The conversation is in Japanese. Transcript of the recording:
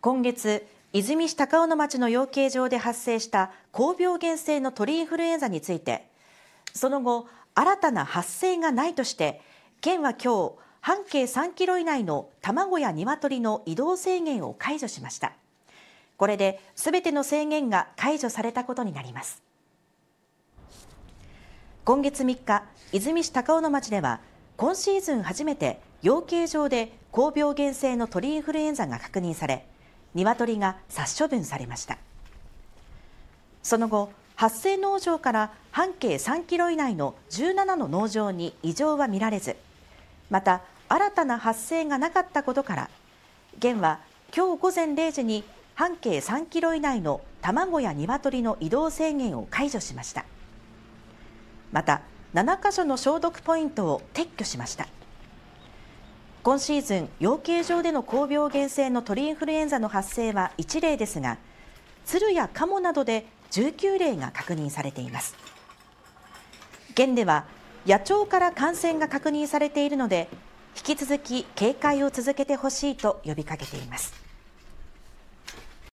今月、和泉市高尾の町の養鶏場で発生した高病原性の鳥インフルエンザについて、その後、新たな発生がないとして、県は今日、半径3キロ以内の卵や鶏の移動制限を解除しました。これで全ての制限が解除されたことになります。今月3日、和泉市高尾の町では、今シーズン初めて養鶏場で高病原性の鳥インフルエンザが確認され、鶏が殺処分されましたその後発生農場から半径3キロ以内の17の農場に異常は見られずまた新たな発生がなかったことから県は今日午前0時に半径3キロ以内の卵や鶏の移動制限を解除しましたまた7カ所の消毒ポイントを撤去しました今シーズン養鶏場での高病原性の鳥インフルエンザの発生は1例ですが鶴やカモなどで19例が確認されています県では野鳥から感染が確認されているので引き続き警戒を続けてほしいと呼びかけています